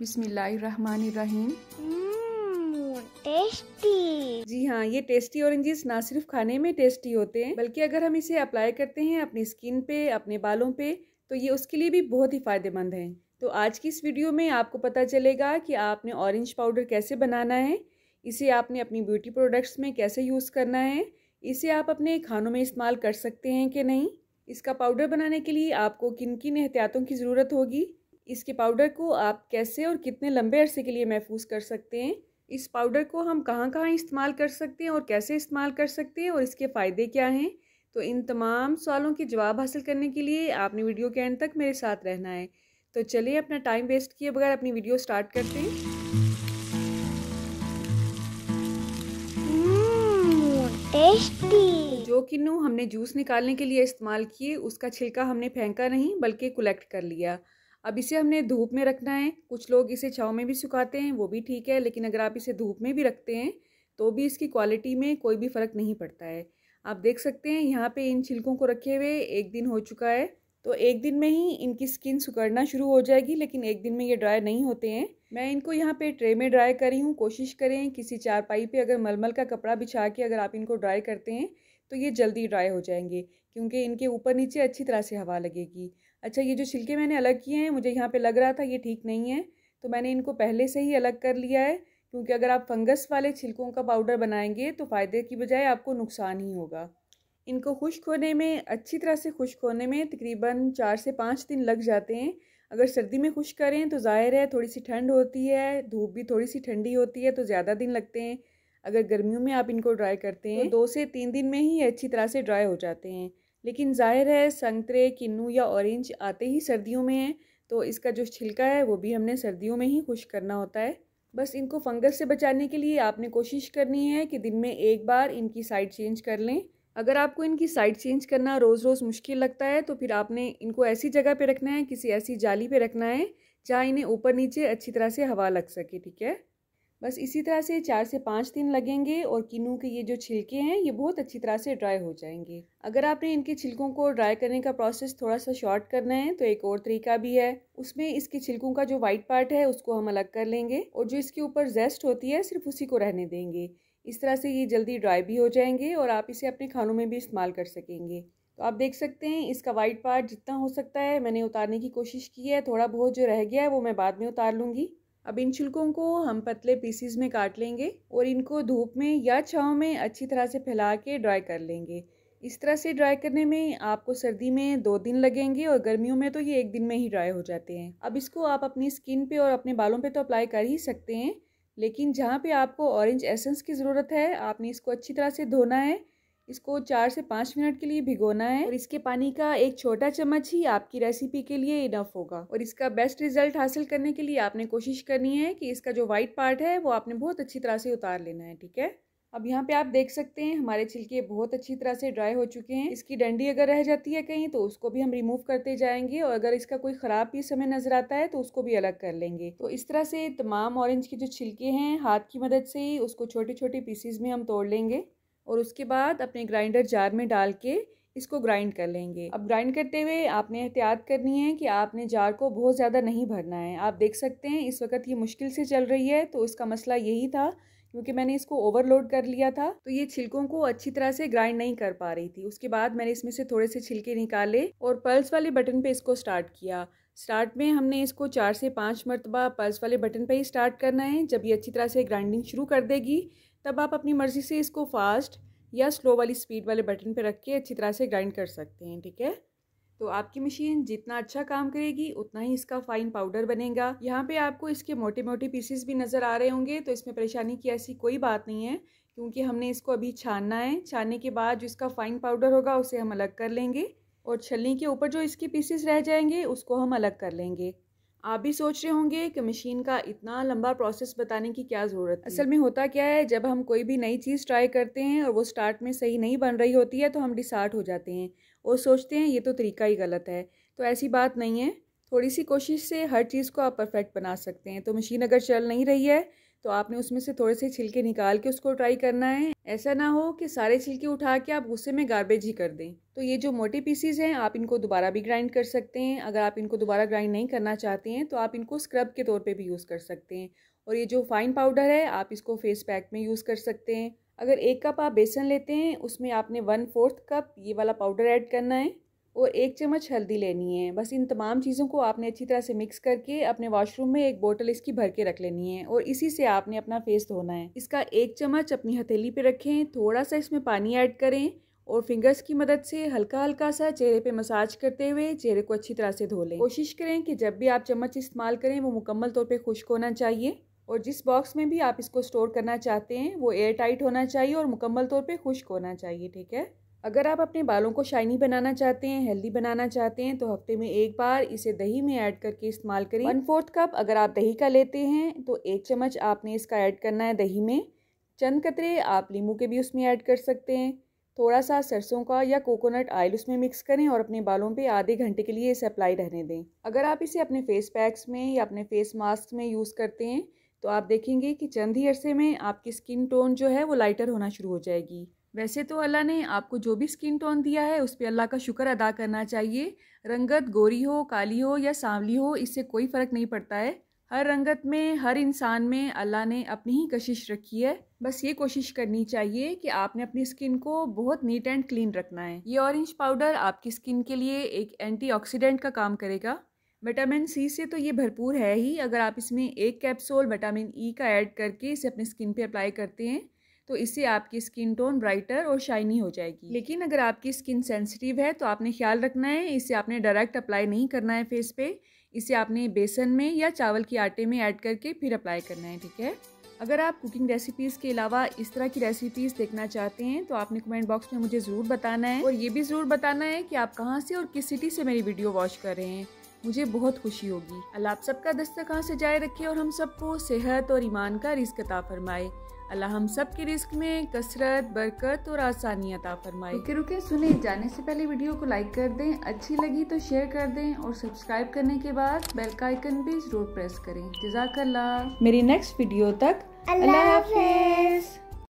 बिस्मिल्लाहिर्रहमानिर्रहीम tasty mmm, जी हाँ ये टेस्टी ऑरेंजेस ना सिर्फ खाने में टेस्टी होते हैं बल्कि अगर हम इसे अप्लाई करते हैं अपनी स्किन पे अपने बालों पे तो ये उसके लिए भी बहुत ही फ़ायदेमंद है तो आज की इस वीडियो में आपको पता चलेगा कि आपने ऑरेंज पाउडर कैसे बनाना है इसे आपने अपनी ब्यूटी प्रोडक्ट्स में कैसे यूज़ करना है इसे आप अपने खानों में इस्तेमाल कर सकते हैं कि नहीं इसका पाउडर बनाने के लिए आपको किन किन एहतियातों की ज़रूरत होगी इसके पाउडर को आप कैसे और कितने लंबे अरसे के लिए महफूज कर सकते हैं इस पाउडर को हम कहाँ कहाँ इस्तेमाल कर सकते हैं और कैसे इस्तेमाल कर सकते हैं और इसके फ़ायदे क्या हैं तो इन तमाम सवालों के जवाब हासिल करने के लिए आपने वीडियो के एंड तक मेरे साथ रहना है तो चलिए अपना टाइम वेस्ट किए बगैर अपनी वीडियो स्टार्ट करते हैं hmm, जो किन्नू हमने जूस निकालने के लिए इस्तेमाल किए उसका छिलका हमने फेंका नहीं बल्कि कलेक्ट कर लिया अब इसे हमने धूप में रखना है कुछ लोग इसे छाव में भी सुखाते हैं वो भी ठीक है लेकिन अगर आप इसे धूप में भी रखते हैं तो भी इसकी क्वालिटी में कोई भी फ़र्क नहीं पड़ता है आप देख सकते हैं यहाँ पे इन छिलकों को रखे हुए एक दिन हो चुका है तो एक दिन में ही इनकी स्किन सुकड़ना शुरू हो जाएगी लेकिन एक दिन में ये ड्राई नहीं होते हैं मैं इनको यहाँ पे ट्रे में ड्राई करी हूँ कोशिश करें किसी चारपाई पे अगर मलमल का कपड़ा बिछा के अगर आप इनको ड्राई करते हैं तो ये जल्दी ड्राई हो जाएंगे क्योंकि इनके ऊपर नीचे अच्छी तरह से हवा लगेगी अच्छा ये जो छिलके मैंने अलग किए हैं मुझे यहाँ पे लग रहा था ये ठीक नहीं है तो मैंने इनको पहले से ही अलग कर लिया है क्योंकि अगर आप फंगस वाले छिलकों का पाउडर बनाएंगे तो फ़ायदे की बजाय आपको नुकसान ही होगा इनको खुश्क होने में अच्छी तरह से खुश्क होने में तकरीबन चार से पाँच दिन लग जाते हैं अगर सर्दी में खुश करें तो ज़ाहिर है थोड़ी सी ठंड होती है धूप भी थोड़ी सी ठंडी होती है तो ज़्यादा दिन लगते हैं अगर गर्मियों में आप इनको ड्राई करते हैं तो, तो दो से तीन दिन में ही अच्छी तरह से ड्राई हो जाते हैं लेकिन ज़ाहिर है संतरे किन्नू या ऑरेंज आते ही सर्दियों में हैं तो इसका जो छिलका है वो भी हमने सर्दियों में ही खुश करना होता है बस इनको फंगस से बचाने के लिए आपने कोशिश करनी है कि दिन में एक बार इनकी साइड चेंज कर लें अगर आपको इनकी साइड चेंज करना रोज़ रोज़ मुश्किल लगता है तो फिर आपने इनको ऐसी जगह पे रखना है किसी ऐसी जाली पे रखना है जहाँ इन्हें ऊपर नीचे अच्छी तरह से हवा लग सके ठीक है बस इसी तरह से चार से पाँच दिन लगेंगे और किनू के ये जो छिलके हैं ये बहुत अच्छी तरह से ड्राई हो जाएंगे अगर आपने इनके छिलकों को ड्राई करने का प्रोसेस थोड़ा सा शॉर्ट करना है तो एक और तरीका भी है उसमें इसके छिलकों का जो वाइट पार्ट है उसको हम अलग कर लेंगे और जो इसके ऊपर जेस्ट होती है सिर्फ उसी को रहने देंगे इस तरह से ये जल्दी ड्राई भी हो जाएंगे और आप इसे अपने खानों में भी इस्तेमाल कर सकेंगे तो आप देख सकते हैं इसका वाइट पार्ट जितना हो सकता है मैंने उतारने की कोशिश की है थोड़ा बहुत जो रह गया है वो मैं बाद में उतार लूँगी अब इन छिलकों को हम पतले पीसीज में काट लेंगे और इनको धूप में या छाँव में अच्छी तरह से फैला के ड्राई कर लेंगे इस तरह से ड्राई करने में आपको सर्दी में दो दिन लगेंगे और गर्मियों में तो ये एक दिन में ही ड्राई हो जाते हैं अब इसको आप अपनी स्किन पे और अपने बालों पे तो अप्लाई कर ही सकते हैं लेकिन जहाँ पे आपको ऑरेंज एसेंस की ज़रूरत है आपने इसको अच्छी तरह से धोना है इसको चार से पाँच मिनट के लिए भिगोना है और इसके पानी का एक छोटा चम्मच ही आपकी रेसिपी के लिए इनफ होगा और इसका बेस्ट रिजल्ट हासिल करने के लिए आपने कोशिश करनी है कि इसका जो वाइट पार्ट है वो आपने बहुत अच्छी तरह से उतार लेना है ठीक है अब यहाँ पे आप देख सकते हैं हमारे छिलके बहुत अच्छी तरह से ड्राई हो चुके हैं इसकी डंडी अगर रह जाती है कहीं तो उसको भी हम रिमूव करते जाएंगे और अगर इसका कोई ख़राब पीस हमें नज़र आता है तो उसको भी अलग कर लेंगे तो इस तरह से तमाम ऑरेंज के जो छिलके हैं हाथ की मदद से ही उसको छोटे छोटे पीसीज में हम तोड़ लेंगे और उसके बाद अपने ग्राइंडर जार में डाल के इसको ग्राइंड कर लेंगे अब ग्राइंड करते हुए आपने एहतियात करनी है कि आपने जार को बहुत ज़्यादा नहीं भरना है आप देख सकते हैं इस वक्त ये मुश्किल से चल रही है तो इसका मसला यही था क्योंकि मैंने इसको ओवरलोड कर लिया था तो ये छिलकों को अच्छी तरह से ग्राइंड नहीं कर पा रही थी उसके बाद मैंने इसमें से थोड़े से छिलके निकाले और पल्स वाले बटन पे इसको स्टार्ट किया स्टार्ट में हमने इसको चार से पाँच मरतबा पल्स वाले बटन पे ही स्टार्ट करना है जब ये अच्छी तरह से ग्राइंडिंग शुरू कर देगी तब आप अपनी मर्ज़ी से इसको फास्ट या स्लो वाली स्पीड वाले बटन पर रख के अच्छी तरह से ग्राइंड कर सकते हैं ठीक है तो आपकी मशीन जितना अच्छा काम करेगी उतना ही इसका फाइन पाउडर बनेगा यहाँ पे आपको इसके मोटे मोटे पीसेस भी नज़र आ रहे होंगे तो इसमें परेशानी की ऐसी कोई बात नहीं है क्योंकि हमने इसको अभी छानना है छानने के बाद जो इसका फाइन पाउडर होगा उसे हम अलग कर लेंगे और छलनी के ऊपर जो इसके पीसेस रह जाएंगे उसको हम अलग कर लेंगे आप भी सोच रहे होंगे कि मशीन का इतना लंबा प्रोसेस बताने की क्या ज़रूरत असल में होता क्या है जब हम कोई भी नई चीज़ ट्राई करते हैं और वो स्टार्ट में सही नहीं बन रही होती है तो हम डिसार्ट हो जाते हैं और सोचते हैं ये तो तरीका ही गलत है तो ऐसी बात नहीं है थोड़ी सी कोशिश से हर चीज़ को आप परफेक्ट बना सकते हैं तो मशीन अगर चल नहीं रही है तो आपने उसमें से थोड़े से छिलके निकाल के उसको ट्राई करना है ऐसा ना हो कि सारे छिलके उठा के आप गुस्से में गार्बेज ही कर दें तो ये जो मोटे पीसीज हैं आप इनको दोबारा भी ग्राइंड कर सकते हैं अगर आप इनको दोबारा ग्राइंड नहीं करना चाहते हैं तो आप इनको स्क्रब के तौर पे भी यूज़ कर सकते हैं और ये जो फाइन पाउडर है आप इसको फेस पैक में यूज़ कर सकते हैं अगर एक कप आप बेसन लेते हैं उसमें आपने वन फोर्थ कप ये वाला पाउडर ऐड करना है और एक चम्मच हल्दी लेनी है बस इन तमाम चीज़ों को आपने अच्छी तरह से मिक्स करके अपने वॉशरूम में एक बोतल इसकी भर के रख लेनी है और इसी से आपने अपना फेस धोना है इसका एक चम्मच अपनी हथेली पे रखें थोड़ा सा इसमें पानी ऐड करें और फिंगर्स की मदद से हल्का हल्का सा चेहरे पे मसाज करते हुए चेहरे को अच्छी तरह से धो लें कोशिश करें कि जब भी आप चम्मच इस्तेमाल करें वो मुकम्मल तौर पर खुश्क होना चाहिए और जिस बॉक्स में भी आप इसको स्टोर करना चाहते हैं वो एयर टाइट होना चाहिए और मुकम्मल तौर पर खुश्क होना चाहिए ठीक है अगर आप अपने बालों को शाइनी बनाना चाहते हैं हेल्दी बनाना चाहते हैं तो हफ्ते में एक बार इसे दही में ऐड करके इस्तेमाल करें वन फोर्थ कप अगर आप दही का लेते हैं तो एक चम्मच आपने इसका ऐड करना है दही में चंद कतरे आप नींबू के भी उसमें ऐड कर सकते हैं थोड़ा सा सरसों का या कोकोनट ऑयल उसमें मिक्स करें और अपने बालों पे आधे घंटे के लिए इसे अप्लाई रहने दें अगर आप इसे अपने फेस पैक्स में या अपने फेस मास्क में यूज़ करते हैं तो आप देखेंगे कि चंद ही अरसे में आपकी स्किन टोन जो है वो लाइटर होना शुरू हो जाएगी वैसे तो अल्लाह ने आपको जो भी स्किन टोन दिया है उस पर अल्लाह का शुक्र अदा करना चाहिए रंगत गोरी हो काली हो या सांवली हो इससे कोई फ़र्क नहीं पड़ता है हर रंगत में हर इंसान में अल्लाह ने अपनी ही कशिश रखी है बस ये कोशिश करनी चाहिए कि आपने अपनी स्किन को बहुत नीट एंड क्लीन रखना है ये ऑरेंज पाउडर आपकी स्किन के लिए एक एंटीऑक्सीडेंट का काम करेगा विटामिन सी से तो ये भरपूर है ही अगर आप इसमें एक कैप्सूल विटामिन ई का ऐड करके इसे अपनी स्किन पे अप्लाई करते हैं तो इससे आपकी स्किन टोन ब्राइटर और शाइनी हो जाएगी लेकिन अगर आपकी स्किन सेंसिटिव है तो आपने ख्याल रखना है इसे आपने डायरेक्ट अप्लाई नहीं करना है फेस पे इसे आपने बेसन में या चावल के आटे में ऐड करके फिर अप्लाई करना है ठीक है अगर आप कुकिंग रेसिपीज़ के अलावा इस तरह की रेसिपीज़ देखना चाहते हैं तो आपने कमेंट बॉक्स में मुझे ज़रूर बताना है और ये भी ज़रूर बताना है कि आप कहाँ से और किस सिटी से मेरी वीडियो वॉच कर रहे हैं मुझे बहुत खुशी होगी अल्लाह आप सबका दस्तक कहाँ से जाए रखे और हम सबको सेहत और ईमान का रिस्क अता फरमाए अल्लाह हम सब के रिस्क में कसरत बरकत और आसानी अता फरमाए रुके रुके सुने जाने से पहले वीडियो को लाइक कर दें अच्छी लगी तो शेयर कर दें और सब्सक्राइब करने के बाद बेल का आइकन भी जरूर प्रेस करें जजाकल्ला मेरी नेक्स्ट वीडियो तक अल्लाह हाफिज़